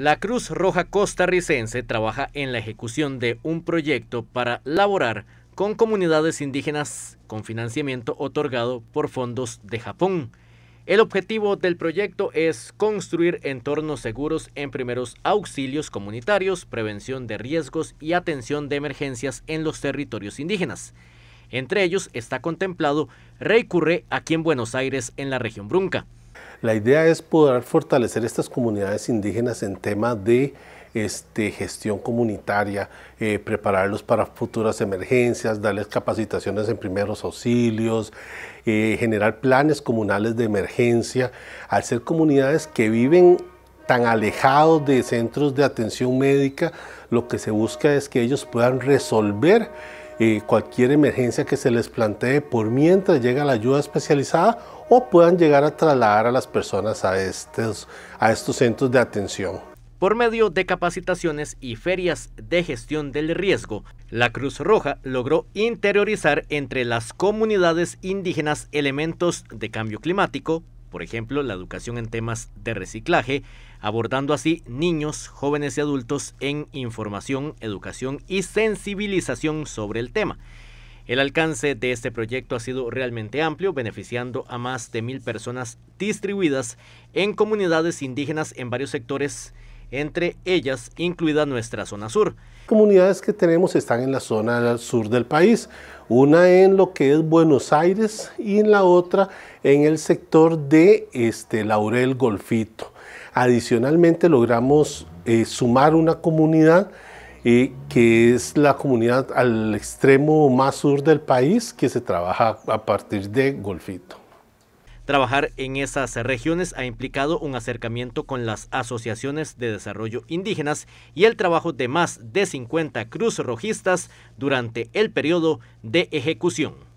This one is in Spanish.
La Cruz Roja Costarricense trabaja en la ejecución de un proyecto para laborar con comunidades indígenas con financiamiento otorgado por fondos de Japón. El objetivo del proyecto es construir entornos seguros en primeros auxilios comunitarios, prevención de riesgos y atención de emergencias en los territorios indígenas. Entre ellos está contemplado Rey aquí en Buenos Aires, en la región Brunca. La idea es poder fortalecer estas comunidades indígenas en temas de este, gestión comunitaria, eh, prepararlos para futuras emergencias, darles capacitaciones en primeros auxilios, eh, generar planes comunales de emergencia, al ser comunidades que viven tan alejados de centros de atención médica, lo que se busca es que ellos puedan resolver cualquier emergencia que se les plantee por mientras llega la ayuda especializada o puedan llegar a trasladar a las personas a estos, a estos centros de atención. Por medio de capacitaciones y ferias de gestión del riesgo, la Cruz Roja logró interiorizar entre las comunidades indígenas elementos de cambio climático, por ejemplo, la educación en temas de reciclaje, abordando así niños, jóvenes y adultos en información, educación y sensibilización sobre el tema. El alcance de este proyecto ha sido realmente amplio, beneficiando a más de mil personas distribuidas en comunidades indígenas en varios sectores entre ellas incluida nuestra zona sur. Comunidades que tenemos están en la zona sur del país, una en lo que es Buenos Aires y en la otra en el sector de este, Laurel Golfito. Adicionalmente logramos eh, sumar una comunidad eh, que es la comunidad al extremo más sur del país que se trabaja a partir de Golfito. Trabajar en esas regiones ha implicado un acercamiento con las asociaciones de desarrollo indígenas y el trabajo de más de 50 cruz rojistas durante el periodo de ejecución.